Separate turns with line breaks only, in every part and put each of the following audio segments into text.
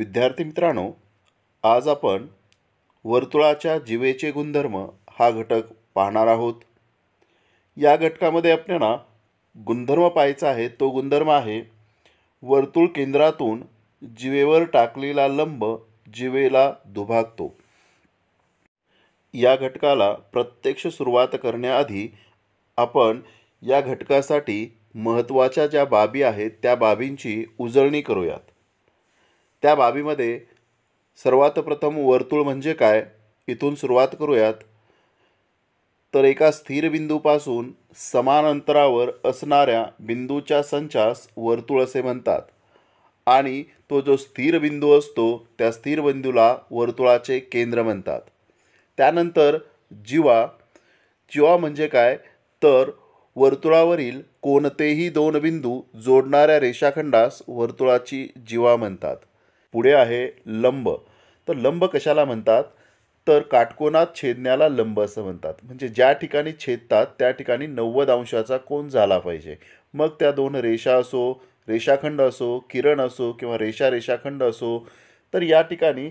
विद्यार्थी मित्रांनो आज आपण वर्तुळाच्या जिवेचे गुणधर्म हा घटक पाहणार आहोत या घटकामध्ये आपल्याला गुणधर्म पाहायचा आहे तो गुणधर्म आहे वर्तुळ केंद्रातून जिवेवर टाकलेला लंब जीवेला दुभागतो या घटकाला प्रत्यक्ष सुरुवात करण्याआधी आपण या घटकासाठी महत्त्वाच्या ज्या बाबी आहेत त्या बाबींची उजळणी करूयात त्या बाबीमध्ये सर्वात प्रथम वर्तुळ म्हणजे काय इथून सुरुवात करूयात तर एका स्थिर बिंदूपासून समान अंतरावर असणाऱ्या बिंदूच्या संचास वर्तुळ असे म्हणतात आणि तो जो स्थिर बिंदू असतो त्या स्थिर बिंदूला वर्तुळाचे केंद्र म्हणतात त्यानंतर जिवा जिवा म्हणजे काय तर वर्तुळावरील कोणतेही दोन बिंदू जोडणाऱ्या रेषाखंडास वर्तुळाची जीवा म्हणतात पुढे आहे लंब तर लंब कशाला म्हणतात तर काटकोनात छेदण्याला लंब असं म्हणतात म्हणजे ज्या ठिकाणी छेदतात त्या ठिकाणी नव्वद अंशाचा कोण झाला पाहिजे मग त्या दोन रेषा असो रेषाखंड असो किरण असो किंवा रेषा रेषाखंड असो तर या ठिकाणी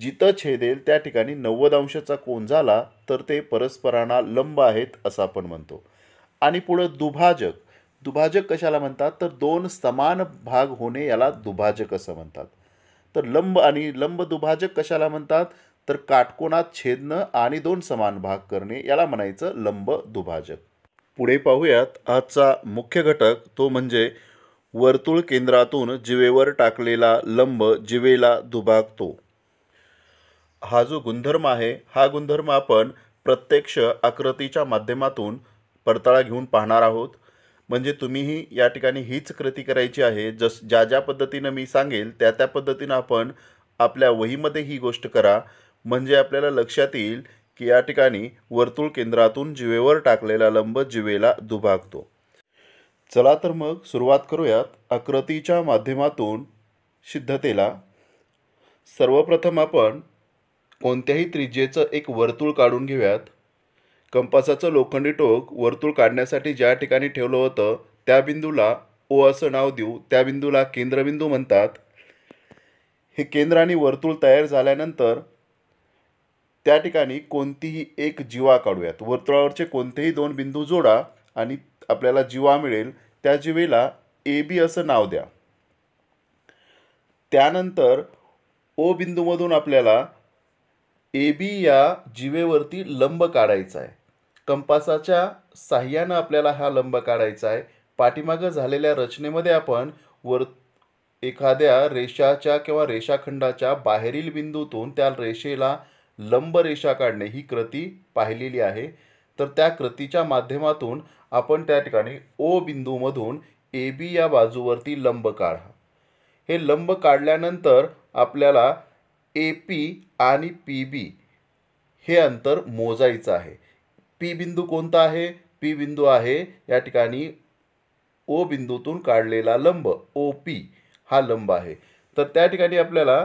जिथं छेदेल त्या ठिकाणी नव्वद अंशाचा कोण झाला तर ते परस्परांना लंब आहेत असं आपण म्हणतो आणि पुढं दुभाजक दुभाजक कशाला म्हणतात तर दोन समान भाग होणे याला दुभाजक असं म्हणतात तर लंब आणि लंब दुभाजक कशाला म्हणतात तर काटकोणात छेदणं आणि दोन समान भाग करणे याला म्हणायचं लंब दुभाजक पुढे पाहूयात आजचा मुख्य घटक तो म्हणजे वर्तुळ केंद्रातून जिवेवर टाकलेला लंब जिवेला दुभागतो हा जो गुणधर्म आहे हा गुणधर्म आपण प्रत्यक्ष आकृतीच्या माध्यमातून पडताळा घेऊन पाहणार आहोत म्हणजे तुम्हीही या ठिकाणी हीच कृती करायची आहे जस ज्या ज्या पद्धतीनं मी सांगेल त्या त्या पद्धतीनं आपण आपल्या वहीमध्ये ही गोष्ट करा म्हणजे आपल्याला लक्षात येईल की या ठिकाणी वर्तुळ केंद्रातून जिवेवर टाकलेला लंब जिवेला दुभागतो चला तर मग सुरुवात करूयात आकृतीच्या माध्यमातून सिद्धतेला सर्वप्रथम आपण कोणत्याही त्रिज्येचं एक वर्तुळ काढून घेऊयात कंपासाचं लोखंडी टोक वर्तुळ काढण्यासाठी ज्या ठिकाणी ठेवलं होतं त्या बिंदूला ओ असं नाव देऊ त्या बिंदूला केंद्रबिंदू म्हणतात हे केंद्र आणि वर्तुळ तयार झाल्यानंतर त्या ठिकाणी कोणतीही एक जीवा काढूयात वर्तुळावरचे कोणतेही दोन बिंदू जोडा आणि आपल्याला जीवा मिळेल त्या जीवेला ए बी असं नाव द्या त्यानंतर ओ बिंदूमधून आपल्याला ए बी या जीवेवरती लंब काढायचा आहे कंपासाच्या साह्यानं आपल्याला हा लंब काढायचा आहे पाठीमागं झालेल्या रचनेमध्ये आपण वर एखाद्या रेषाच्या किंवा रेषाखंडाच्या बाहेरील बिंदूतून त्या रेषेला लंब रेषा काढणे ही कृती पाहिलेली आहे तर त्या कृतीच्या माध्यमातून आपण त्या ठिकाणी ओ बिंदूमधून ए बी या बाजूवरती लंब काढा हे लंब काढल्यानंतर आपल्याला ए पी आणि पी बी हे अंतर मोजायचं आहे पी बिंदू कोणता आहे पी बिंदू आहे या ठिकाणी ओ बिंदूतून काढलेला लंब ओ पी हा लंब आहे तर त्या ठिकाणी आपल्याला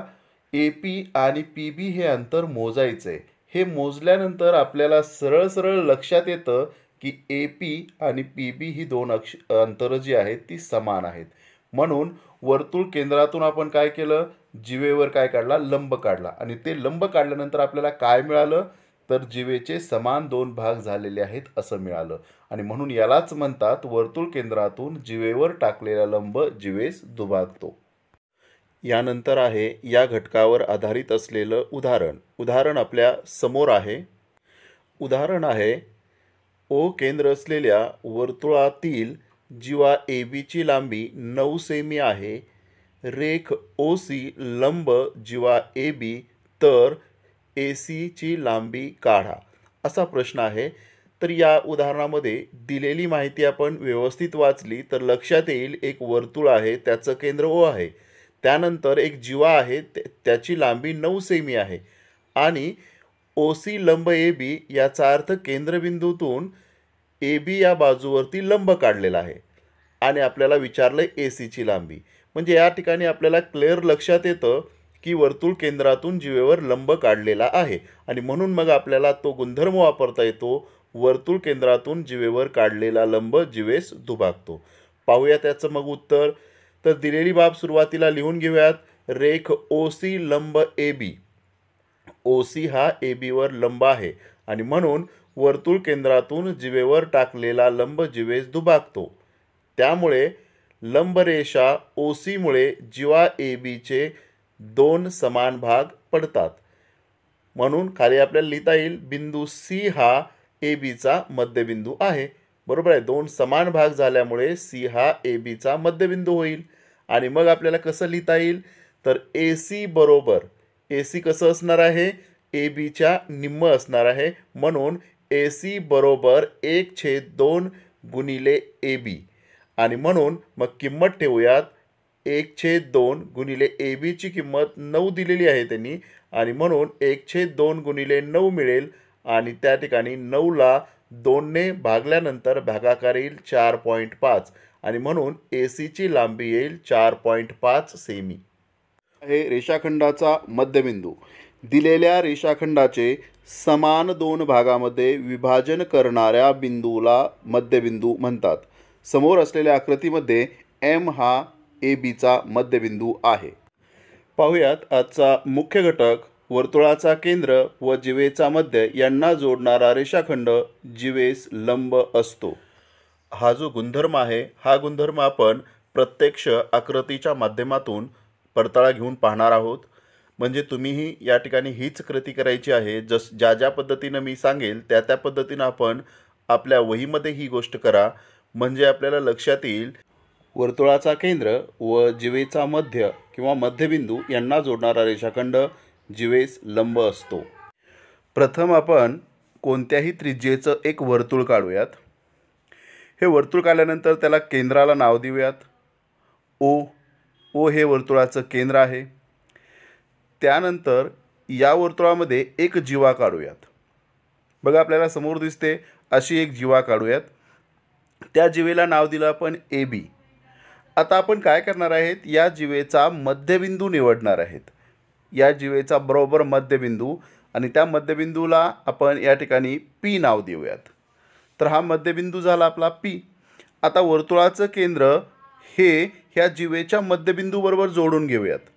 ए पी आणि पी बी हे अंतर मोजायचं आहे हे मोजल्यानंतर आपल्याला सरळ सरळ लक्षात येतं की ए पी आणि पी बी ही दोन अक्ष अंतरं जी आहेत ती समान आहेत म्हणून वर्तुळ केंद्रातून आपण काय केलं जिवेवर काय काढला लंब काढला आणि ते लंब काढल्यानंतर आपल्याला काय मिळालं तर जीवेचे समान दोन भाग झालेले आहेत असं मिळालं आणि म्हणून यालाच म्हणतात वर्तुळ केंद्रातून जीवेवर टाकलेला लंब जीवेस दुभागतो यानंतर आहे या घटकावर आधारित असलेलं उदाहरण उदाहरण आपल्या समोर आहे उदाहरण आहे ओ केंद्र असलेल्या वर्तुळातील जीवा ए बीची लांबी नऊ सेमी आहे रेख ओ सी लंब जीवा ए बी तर ए सीची लांबी काढा असा प्रश्न आहे तर या उदाहरणामध्ये दिलेली माहिती आपण व्यवस्थित वाचली तर लक्षात येईल एक वर्तुळ आहे त्याचं केंद्र ओ आहे त्यानंतर एक जीवा आहे त्याची लांबी नऊ सेमी आहे आणि ओ सी लंब ए बी याचा अर्थ केंद्रबिंदूतून ए बी या बाजूवरती लंब काढलेला आहे आणि आपल्याला विचारलं ए सीची लांबी म्हणजे या ठिकाणी आपल्याला क्लिअर लक्षात येतं की वर्तुळ केंद्रातून जीवेवर लंब काढलेला आहे आणि म्हणून मग आपल्याला तो गुणधर्म वापरता येतो वर्तुळ केंद्रातून जीवेवर काढलेला लंब जीवेस दुभागतो पाहूया त्याचं मग उत्तर तर दिलेली बाब सुरुवातीला लिहून घेऊयात रेख ओ सी लंब ए बी ओ सी हा ए बीवर लंब आहे आणि म्हणून वर्तुळ केंद्रातून जिवेवर टाकलेला लंब जिवेस दुभागतो त्यामुळे लंबरेषा ओ सीमुळे जिवा ए बीचे दोन समान भाग पडतात म्हणून खाली आपल्याला लिहिता येईल बिंदू सी हा ए बीचा मध्यबिंदू आहे बरोबर आहे दोन समान भाग झाल्यामुळे सी हा ए बीचा मध्यबिंदू होईल आणि मग आपल्याला कसं लिहिता येईल तर ए सी बरोबर ए सी कसं असणार आहे ए बीच्या निम्म असणार आहे म्हणून ए सी बरोबर एक छेद दोन गुणिले ए बी आणि म्हणून मग किंमत ठेवूयात एक छेद दोन गुणिले ए बीची किंमत नऊ दिलेली आहे त्यांनी आणि म्हणून एक छेद दोन गुणिले नऊ मिळेल आणि त्या ठिकाणी नऊला दोनने भागल्यानंतर भागाकार येईल चार पॉईंट पाच आणि म्हणून ए सीची लांबी येईल चार पॉईंट पाच सेमी हे रेषाखंडाचा मध्यबिंदू दिलेल्या रेषाखंडाचे समान दोन भागामध्ये विभाजन करणाऱ्या बिंदूला मध्यबिंदू म्हणतात समोर असलेल्या आकृतीमध्ये एम हा ए बीचा मध्यबिंदू आहे पाहुयात आजचा मुख्य घटक वर्तुळाचा केंद्र व जिवेचा मध्य यांना जोडणारा रेषाखंड जिवेस लंब असतो हा जो गुणधर्म आहे हा गुणधर्म आपण प्रत्यक्ष आकृतीच्या माध्यमातून पडताळा घेऊन पाहणार आहोत म्हणजे तुम्हीही या ठिकाणी हीच कृती करायची आहे जस ज्या ज्या पद्धतीनं मी सांगेल त्या त्या पद्धतीनं आपण आपल्या वहीमध्ये ही गोष्ट करा म्हणजे आपल्याला लक्षात येईल वर्तुळाचा केंद्र व जिवेचा मध्य किंवा मध्यबिंदू यांना जोडणारा रेषाखंड जिवेस लंब असतो प्रथम आपण कोणत्याही त्रिज्येचं एक वर्तुळ काढूयात हे वर्तुळ काढल्यानंतर त्याला केंद्राला नाव देऊयात ओ ओ हे वर्तुळाचं केंद्र आहे त्यानंतर या वर्तुळामध्ये एक जीवा काढूयात बघा आपल्याला समोर दिसते अशी एक जीवा काढूयात त्या जीवेला नाव दिलं आपण ए बी आता आपण काय करणार आहेत या जीवेचा मध्यबिंदू निवडणार आहेत या जीवेचा बरोबर मध्यबिंदू आणि त्या मध्यबिंदूला आपण या ठिकाणी पी नाव देऊयात तर हा मध्यबिंदू झाला आपला पी आता वर्तुळाचं केंद्र हे ह्या जीवेच्या मध्यबिंदूबरोबर जोडून घेऊयात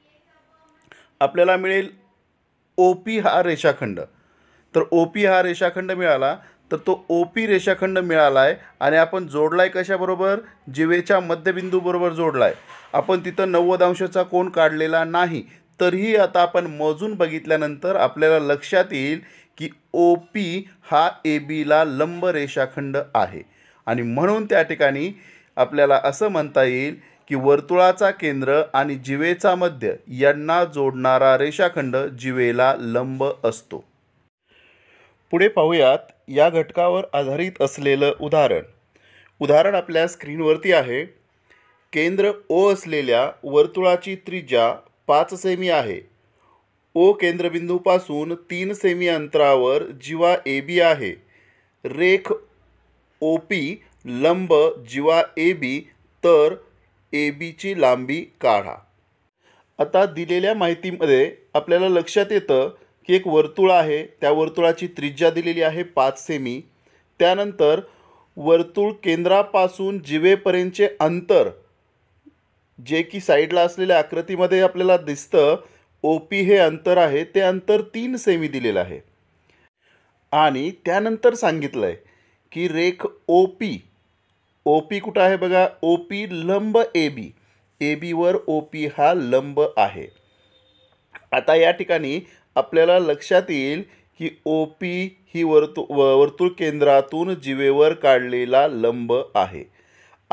आपल्याला मिळेल ओ पी हा रेषाखंड तर ओ पी हा रेषाखंड मिळाला तर तो ओ पी रेषाखंड मिळाला आहे आणि आपण जोडला आहे कशाबरोबर जिवेच्या मध्यबिंदूबरोबर जोडला आहे आपण तिथं नव्वद अंशाचा कोण काढलेला नाही तरीही आता आपण मोजून बघितल्यानंतर आपल्याला लक्षात येईल की ओ पी हा ए बीला लंब रेषाखंड आहे आणि म्हणून त्या ठिकाणी आपल्याला असं म्हणता येईल की वर्तुळाचा केंद्र आणि जिवेचा मध्य यांना जोडणारा रेषाखंड जिवेला लंब असतो पुढे पाहूयात या घटकावर आधारित असलेलं उदाहरण उदाहरण आपल्या स्क्रीनवरती आहे केंद्र ओ असलेल्या वर्तुळाची त्रिज्या पाच सेमी आहे ओ केंद्रबिंदूपासून तीन सेमी अंतरावर जिवा ए बी आहे रेख ओ पी लंब जिवा ए बी तर ए बीची लांबी काढा आता दिलेल्या माहितीमध्ये आपल्याला लक्षात येतं की एक वर्तुळ आहे त्या वर्तुळाची त्रिज्या दिलेली आहे पाच सेमी त्यानंतर वर्तुळ केंद्रापासून जिवेपर्यंतचे अंतर जे की साईडला असलेल्या आकृतीमध्ये आपल्याला दिसतं ओ पी हे अंतर आहे ते अंतर तीन सेमी दिलेलं आहे आणि त्यानंतर सांगितलं आहे की रेख ओ पी ओ पी कुठं आहे बघा ओ पी लंब A B A beaver O P हा लंब आहे आता या ठिकाणी आपल्याला लक्षात येईल की ओ पी ही वर्तु वर्तुळ केंद्रातून जिवेवर काढलेला लंब आहे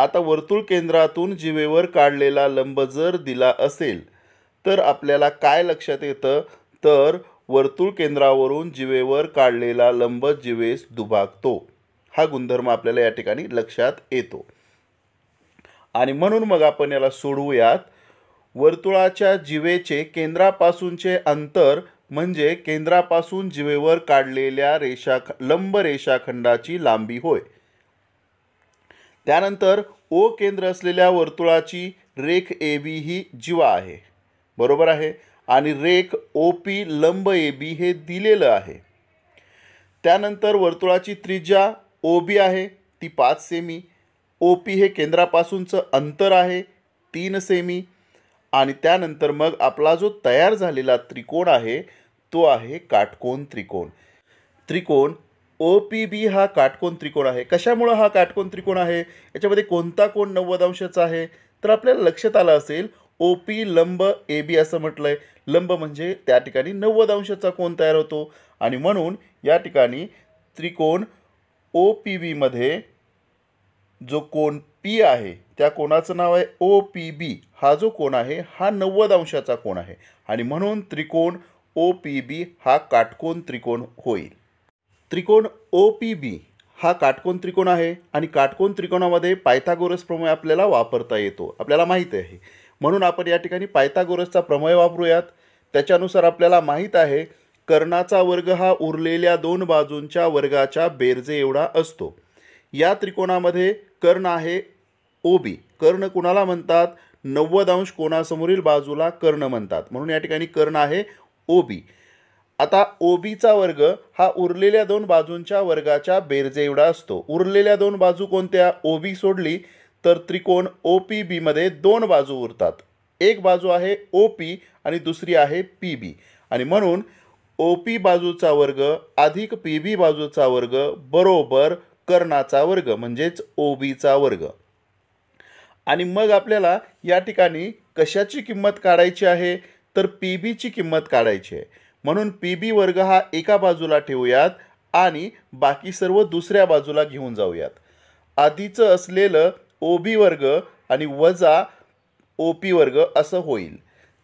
आता वर्तुळ केंद्रातून जिवेवर काढलेला लंब जर दिला असेल तर आपल्याला काय लक्षात येतं तर वर्तुळ केंद्रावरून जिवेवर काढलेला लंब जिवेस दुभागतो हा गुणधर्म आपल्याला या ठिकाणी लक्षात येतो आणि म्हणून मग आपण याला सोडवूयात वर्तुळाच्या जिवेचे केंद्रापासूनचे अंतर म्हणजे केंद्रापासून जीवेवर काढलेल्या रेषा लंब रेषाखंडाची लांबी होय त्यानंतर ओ केंद्र असलेल्या वर्तुळाची रेख ए बी ही जीवा आहे बरोबर आहे आणि रेख ओ पी लंब ए बी हे दिलेलं आहे त्यानंतर वर्तुळाची त्रिज्या ओ बी आहे ती पाच सेमी ओ पी हे केंद्रापासूनचं अंतर आहे तीन सेमी आणि त्यानंतर मग आपला जो तयार झालेला त्रिकोण आहे तो आहे काटकोन त्रिकोण त्रिकोण ओ पी बी हा काटकोन त्रिकोण आहे कशामुळं हा काटकोन त्रिकोण आहे याच्यामध्ये कोणता कोण नव्वद अंशाचा आहे तर आपल्याला लक्षात आलं असेल ओ पी लंब ए बी असं म्हटलं आहे लंब म्हणजे त्या ठिकाणी नव्वद अंशाचा कोण तयार होतो आणि म्हणून या ठिकाणी त्रिकोण ओ पी बीमध्ये जो कोण पी आहे त्या कोणाचं नाव आहे ओ पी बी हा जो कोण आहे हा नव्वद अंशाचा कोण आहे आणि म्हणून त्रिकोण ओ पी बी हा काटकोन त्रिकोण होईल त्रिकोण ओ पी बी हा काटकोन त्रिकोण आहे आणि काटकोन त्रिकोणामध्ये पायथागोरस प्रमेय आपल्याला वापरता येतो आपल्याला माहीत आहे म्हणून आपण या ठिकाणी पायथागोरसचा प्रमेय वापरूयात त्याच्यानुसार आपल्याला माहीत आहे कर्णाचा वर्ग हा उरलेल्या दोन बाजूंच्या वर्गाच्या बेरजे एवढा असतो या त्रिकोणामध्ये कर्ण आहे ओ बी कर्ण कुणाला म्हणतात नव्वद अंश कोणासमोरील बाजूला कर्ण म्हणतात म्हणून या ठिकाणी कर्ण आहे ओ बी आता ओ बीचा वर्ग हा उरलेल्या दोन बाजूंच्या वर्गाच्या एवढा असतो उरलेल्या दोन बाजू कोणत्या ओ बी सोडली तर त्रिकोण ओ पी बीमध्ये दोन बाजू उरतात एक बाजू आहे ओ पी आणि दुसरी आहे पी बी आणि म्हणून ओ पी बाजूचा वर्ग अधिक पी बी बाजूचा वर्ग बरोबर कर्णाचा वर्ग म्हणजेच ओ बीचा वर्ग आणि मग आपल्याला या ठिकाणी कशाची किंमत काढायची आहे तर पी बीची किंमत काढायची आहे म्हणून पी बी वर्ग हा एका बाजूला ठेवूयात आणि बाकी सर्व दुसऱ्या बाजूला घेऊन जाऊयात आधीचं असलेलं ओ बी वर्ग आणि वजा ओ पी वर्ग असं होईल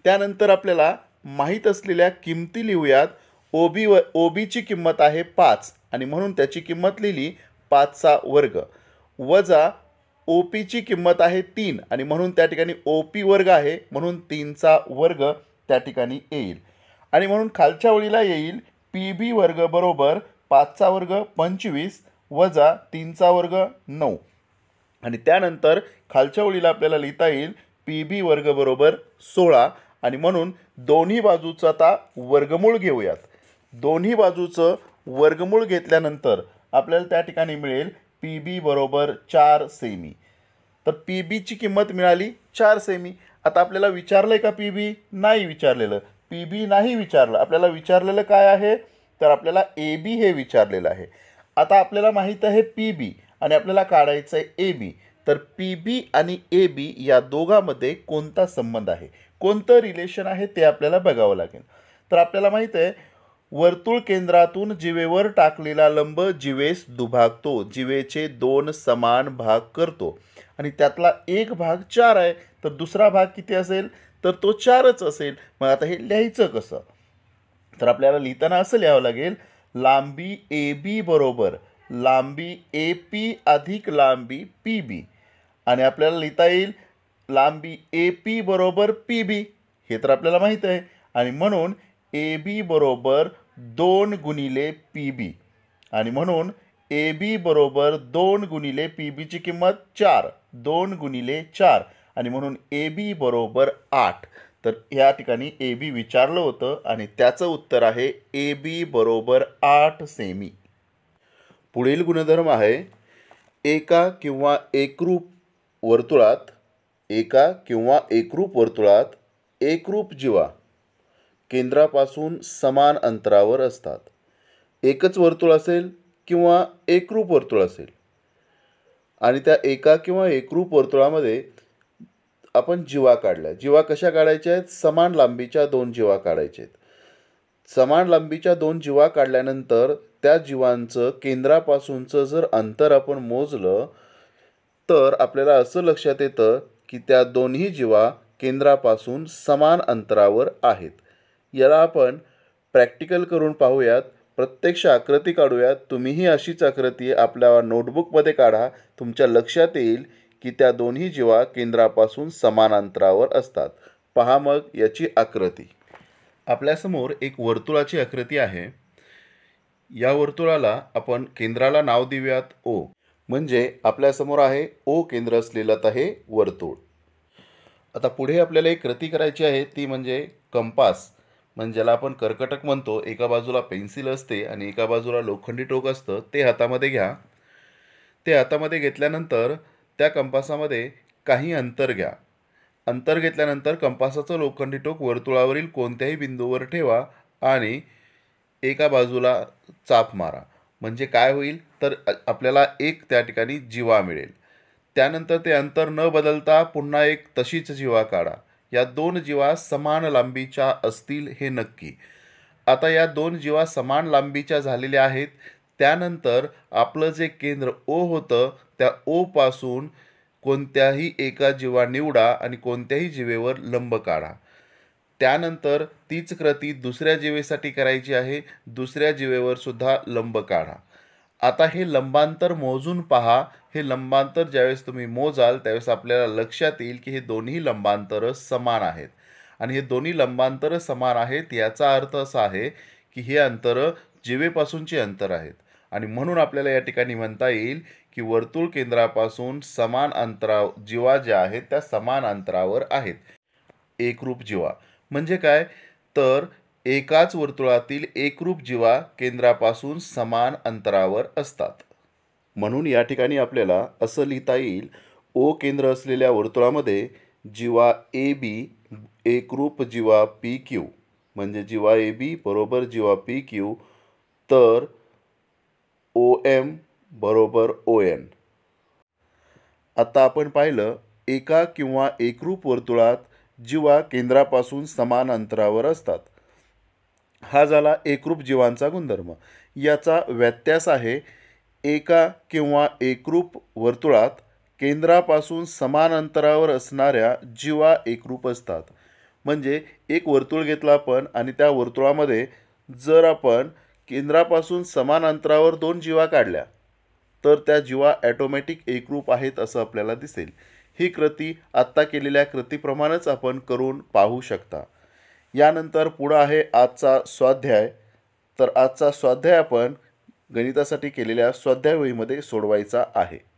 त्यानंतर आपल्याला माहीत असलेल्या किमती लिहूयात ओ बी व ओ बीची किंमत आहे पाच आणि म्हणून त्याची किंमत लिहिली पाचचा वर्ग वजा ओ पीची किंमत आहे तीन आणि म्हणून त्या ठिकाणी ओ पी वर्ग आहे म्हणून तीनचा वर्ग त्या ठिकाणी येईल आणि म्हणून खालच्या ओळीला येईल पी बी वर्ग बरोबर पाचचा वर्ग पंचवीस वजा तीनचा वर्ग नऊ आणि त्यानंतर खालच्या ओळीला आपल्याला लिहिता येईल पी बी वर्ग बरोबर सोळा आणि म्हणून दोन्ही बाजूचं आता वर्गमूळ घेऊयात दोन्ही बाजूचं वर्गमूळ घेतल्यानंतर आपल्याला त्या ठिकाणी मिळेल पी बी बरोबर चार सेमी तर पी बीची किंमत मिळाली चार सेमी आता आपल्याला विचारलं आहे का पी बी नाही विचारलेलं पी बी नाही विचारलं आपल्याला विचारलेलं काय आहे तर आपल्याला ए बी हे विचारलेलं आहे आता आपल्याला माहीत आहे पी बी आणि आपल्याला काढायचं आहे ए बी तर पी बी आणि ए बी या दोघांमध्ये कोणता संबंध आहे कोणतं रिलेशन आहे ते आपल्याला बघावं लागेल तर आपल्याला माहीत आहे वर्तुळ केंद्रातून जिवेवर टाकलेला लंब जिवेस दुभागतो जिवेचे दोन समान भाग करतो आणि त्यातला एक भाग चार आहे तर दुसरा भाग किती असेल तर तो चारच असेल मग आता हे लिहायचं कसं तर आपल्याला लिहिताना असं लिहावं लागेल लांबी ए बी बरोबर लांबी ए पी अधिक लांबी पी बी आणि आपल्याला लिहिता येईल लांबी ए पी बरोबर पी बी हे तर आपल्याला माहीत आहे आणि म्हणून ए बी बरोबर दोन गुणिले पी बी आणि म्हणून ए बी बरोबर दोन गुणिले पी बीची किंमत चार दोन गुणिले चार आणि म्हणून ए बी बरोबर आठ तर या ठिकाणी ए बी विचारलं होतं आणि त्याचं उत्तर आहे ए बी बरोबर आठ सेमी पुढील गुणधर्म आहे एका किंवा एकरूप वर्तुळात एका किंवा एकरूप वर्तुळात एकरूप जीवा केंद्रापासून समान अंतरावर असतात एकच वर्तुळ असेल किंवा एकरूप वर्तुळ असेल आणि त्या एका किंवा एकरूप वर्तुळामध्ये आपण जीवा काढल्या जीवा कशा काढायच्या आहेत समान लांबीच्या दोन जीवा काढायच्या आहेत समान लांबीच्या दोन जीवा काढल्यानंतर त्या जीवांचं केंद्रापासूनचं जर अंतर आपण मोजलं तर आपल्याला असं लक्षात येतं की त्या दोन्ही जीवा केंद्रापासून समान अंतरावर आहेत याला आपण प्रॅक्टिकल करून पाहूयात प्रत्यक्ष आकृती काढूयात तुम्हीही अशीच आकृती आपल्या नोटबुकमध्ये काढा तुमच्या लक्षात येईल की त्या दोन्ही जीवा केंद्रापासून समान अंतरावर असतात पहा मग याची आकृती आपल्यासमोर एक वर्तुळाची आकृती आहे या वर्तुळाला आपण केंद्राला नाव देऊयात ओ म्हणजे आपल्यासमोर आहे ओ केंद्र असलेलं आहे वर्तुळ आता पुढे आपल्याला एक कृती करायची आहे ती म्हणजे कंपास म्हणजे ज्याला आपण कर्कटक म्हणतो एका बाजूला पेन्सिल असते आणि एका बाजूला लोखंडी टोक असतं ते हातामध्ये घ्या ते हातामध्ये घेतल्यानंतर त्या कंपासामध्ये काही अंतर घ्या अंतर घेतल्यानंतर कंपासाचं लोखंडी टोक वर्तुळावरील कोणत्याही बिंदूवर ठेवा आणि एका बाजूला चाप मारा म्हणजे काय होईल तर आपल्याला एक त्या ठिकाणी जिवा मिळेल त्यानंतर ते अंतर न बदलता पुन्हा एक तशीच जिवा काढा या दोन जीवा समान लांबीच्या असतील हे नक्की आता या दोन जीवा समान लांबीच्या झालेल्या आहेत त्यानंतर आपलं जे केंद्र ओ होतं त्या ओपासून कोणत्याही एका जीवा निवडा आणि कोणत्याही जीवेवर लंब काढा त्यानंतर तीच कृती दुसऱ्या जीवेसाठी करायची आहे दुसऱ्या जीवेवर सुद्धा लंब काढा आता हे लंबांतर मोजून पहा हे लंबांतर ज्यावेळेस तुम्ही मोजाल त्यावेळेस आपल्याला लक्षात येईल की हे दोन्ही लंबांतरं समान आहेत आणि हे दोन्ही लंबांतरं समान आहेत याचा अर्थ असा आहे की हे अंतरं जीवेपासूनची अंतर आहेत आणि म्हणून आपल्याला या ठिकाणी म्हणता येईल की वर्तुळ केंद्रापासून समान अंतरा जीवा ज्या आहेत त्या समान अंतरावर आहेत एकरूप जीवा म्हणजे काय तर एकाच वर्तुळातील एकरूप जीवा केंद्रापासून समान अंतरावर असतात म्हणून या ठिकाणी आपल्याला असं लिहिता येईल ओ केंद्र असलेल्या वर्तुळामध्ये जीवा ए बी एकरूप जीवा पी क्यू म्हणजे जीवा ए बी बरोबर जीवा पी क्यू तर ओ एम बरोबर ओ एन आता आपण पाहिलं एका किंवा एकरूप वर्तुळात जीवा केंद्रापासून समान अंतरावर असतात हा झाला एकरूप जीवांचा गुणधर्म याचा व्यत्यास आहे एका किंवा एकरूप वर्तुळात केंद्रापासून समान अंतरावर असणाऱ्या जीवा एकरूप असतात म्हणजे एक वर्तुळ घेतला आपण आणि त्या वर्तुळामध्ये जर आपण केंद्रापासून समान अंतरावर दोन जीवा काढल्या तर त्या जीवा ॲटोमॅटिक एकरूप आहेत असं आपल्याला दिसेल ही कृती आत्ता केलेल्या कृतीप्रमाणेच आपण करून पाहू शकता यानंतर पुढं आहे आजचा स्वाध्याय तर आजचा स्वाध्याय आपण गणितासाठी केलेल्या स्वाध्यायवहीमध्ये सोडवायचा आहे